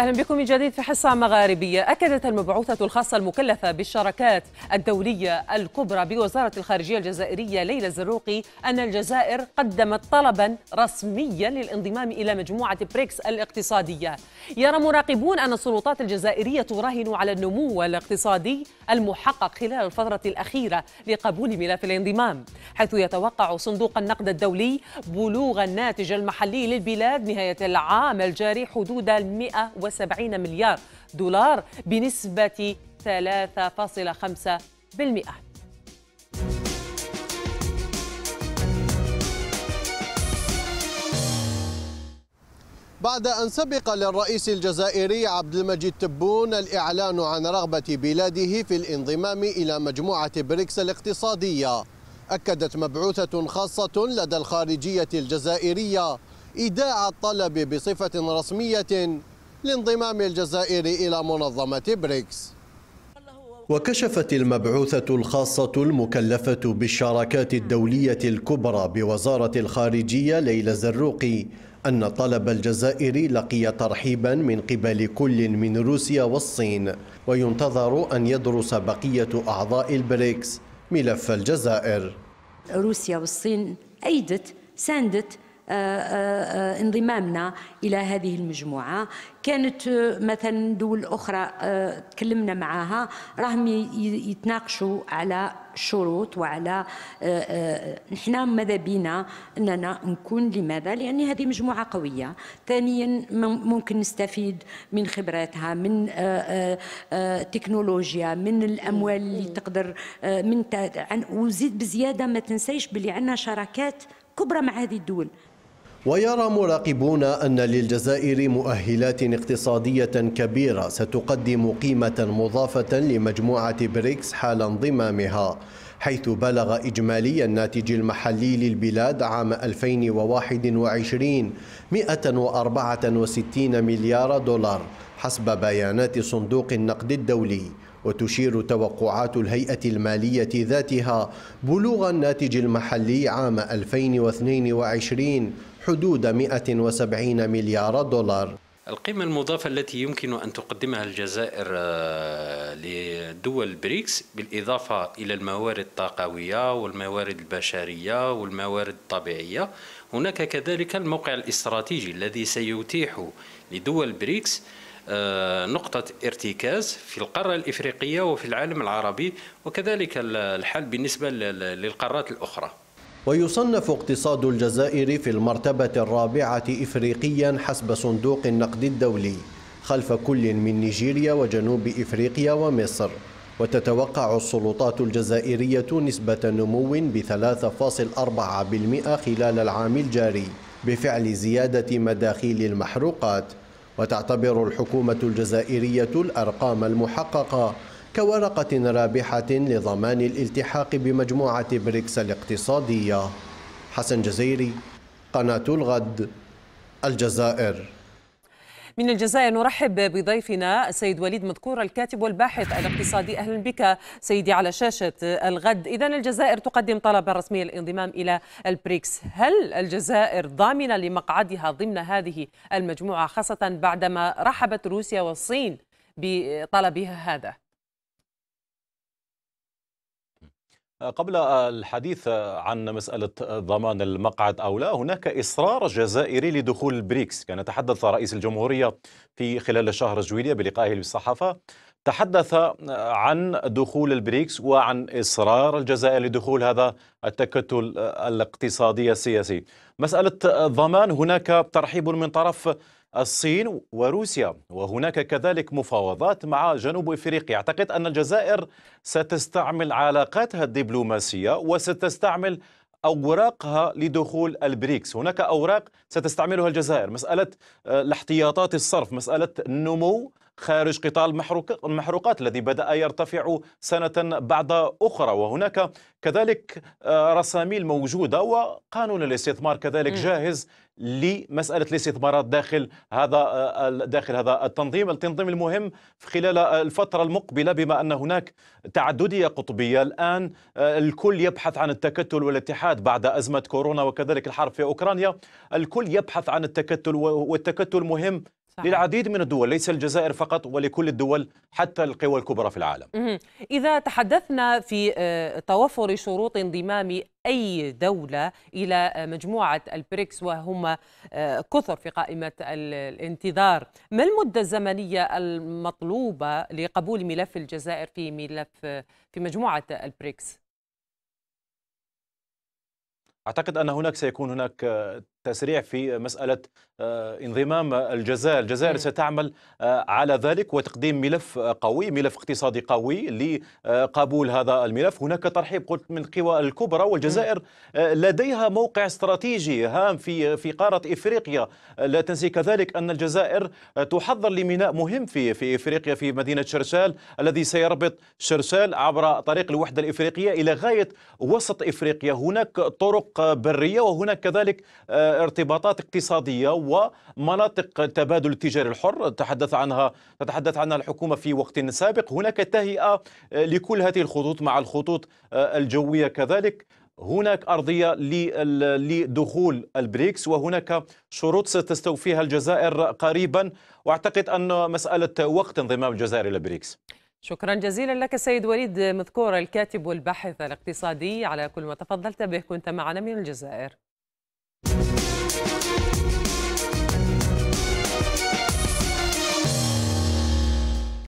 أهلا بكم من جديد في حصة مغاربية أكدت المبعوثة الخاصة المكلفة بالشراكات الدولية الكبرى بوزارة الخارجية الجزائرية ليلى الزروقي أن الجزائر قدمت طلبا رسميا للانضمام إلى مجموعة بريكس الاقتصادية يرى مراقبون أن السلطات الجزائرية تراهن على النمو الاقتصادي المحقق خلال الفترة الأخيرة لقبول ملف الانضمام حيث يتوقع صندوق النقد الدولي بلوغ الناتج المحلي للبلاد نهاية العام الجاري حدود 100 170 مليار دولار بنسبة 3.5% بعد أن سبق للرئيس الجزائري عبد المجيد تبون الإعلان عن رغبة بلاده في الانضمام إلى مجموعة بريكس الاقتصادية أكدت مبعوثة خاصة لدى الخارجية الجزائرية إيداع الطلب بصفة رسمية لانضمام الجزائر إلى منظمة بريكس وكشفت المبعوثة الخاصة المكلفة بالشراكات الدولية الكبرى بوزارة الخارجية ليلى زروقي أن طلب الجزائر لقي ترحيبا من قبل كل من روسيا والصين وينتظر أن يدرس بقية أعضاء البريكس ملف الجزائر روسيا والصين أيدت ساندت آه، آه، آه، انضمامنا إلى هذه المجموعة كانت مثلا دول أخرى تكلمنا معها راهم يتناقشوا على شروط وعلى نحن ماذا بينا اننا نكون لماذا لان هذه مجموعه قويه ثانيا ممكن نستفيد من خبراتها من تكنولوجيا من الاموال اللي تقدر من وزيد بزياده ما تنسيش بلي عندنا شراكات كبرى مع هذه الدول ويرى مراقبون أن للجزائر مؤهلات اقتصادية كبيرة ستقدم قيمة مضافة لمجموعة بريكس حال انضمامها حيث بلغ إجمالي الناتج المحلي للبلاد عام 2021 164 مليار دولار حسب بيانات صندوق النقد الدولي وتشير توقعات الهيئة المالية ذاتها بلوغ الناتج المحلي عام 2022 حدود 170 مليار دولار القيمة المضافة التي يمكن أن تقدمها الجزائر آه، لدول بريكس بالإضافة إلى الموارد الطاقوية والموارد البشرية والموارد الطبيعية هناك كذلك الموقع الاستراتيجي الذي سيتيح لدول بريكس آه، نقطة ارتكاز في القارة الإفريقية وفي العالم العربي وكذلك الحال بالنسبة للقارات الأخرى ويصنف اقتصاد الجزائر في المرتبة الرابعة إفريقيا حسب صندوق النقد الدولي خلف كل من نيجيريا وجنوب إفريقيا ومصر وتتوقع السلطات الجزائرية نسبة نمو ب 3.4% خلال العام الجاري بفعل زيادة مداخيل المحروقات وتعتبر الحكومة الجزائرية الأرقام المحققة كورقة رابحة لضمان الالتحاق بمجموعة بريكس الاقتصادية حسن جزيري قناة الغد الجزائر من الجزائر نرحب بضيفنا السيد وليد مذكور الكاتب والباحث الاقتصادي اهلا بك سيدي على شاشه الغد اذا الجزائر تقدم طلبا رسميا للانضمام الى البريكس هل الجزائر ضامنه لمقعدها ضمن هذه المجموعه خاصه بعدما رحبت روسيا والصين بطلبها هذا قبل الحديث عن مسألة ضمان المقعد أو لا هناك إصرار جزائري لدخول البريكس كان تحدث رئيس الجمهورية في خلال شهر جويلية بلقائه بالصحافة تحدث عن دخول البريكس وعن إصرار الجزائر لدخول هذا التكتل الاقتصادي السياسي مسألة ضمان هناك ترحيب من طرف الصين وروسيا وهناك كذلك مفاوضات مع جنوب افريقيا اعتقد ان الجزائر ستستعمل علاقاتها الدبلوماسيه وستستعمل اوراقها لدخول البريكس، هناك اوراق ستستعملها الجزائر، مساله الاحتياطات آه، الصرف، مساله النمو خارج قطاع المحروقات الذي بدأ يرتفع سنة بعد أخرى وهناك كذلك آه، رساميل موجودة وقانون الاستثمار كذلك جاهز لمسألة الاستثمارات داخل هذا آه، داخل هذا التنظيم التنظيم المهم خلال آه، الفترة المقبلة بما أن هناك تعددية قطبية الآن الكل يبحث عن التكتل والاتحاد بعد أزمة كورونا وكذلك الحرب في أوكرانيا الكل يبحث عن التكتل والتكتل مهم للعديد من الدول ليس الجزائر فقط ولكل الدول حتى القوى الكبرى في العالم إذا تحدثنا في آه، توفر شروط انضمام أي دولة إلى آه، مجموعة البريكس وهم آه، كثر في قائمة الانتظار ما المدة الزمنية المطلوبة لقبول ملف الجزائر في ملف في مجموعة البريكس؟ أعتقد أن هناك سيكون هناك تسريع في مسألة آه، انضمام الجزائر الجزائر ستعمل آه، على ذلك وتقديم ملف قوي ملف اقتصادي قوي لقبول هذا الملف هناك ترحيب قلت من القوى الكبرى والجزائر آه، لديها موقع استراتيجي هام في في قارة إفريقيا لا تنسي كذلك أن الجزائر تحضر لميناء مهم في في إفريقيا في مدينة شرشال الذي سيربط شرشال عبر طريق الوحدة الإفريقية إلى غاية وسط إفريقيا هناك طرق برية وهناك كذلك ارتباطات اقتصادية ومناطق تبادل التجاري الحر تحدث عنها تتحدث عنها الحكومة في وقت سابق هناك تهيئة لكل هذه الخطوط مع الخطوط الجوية كذلك هناك أرضية لدخول البريكس وهناك شروط ستستوفيها الجزائر قريبا وأعتقد أن مسألة وقت انضمام الجزائر إلى بريكس شكرا جزيلا لك سيد وليد مذكور الكاتب والباحث الاقتصادي على كل ما تفضلت به كنت معنا من الجزائر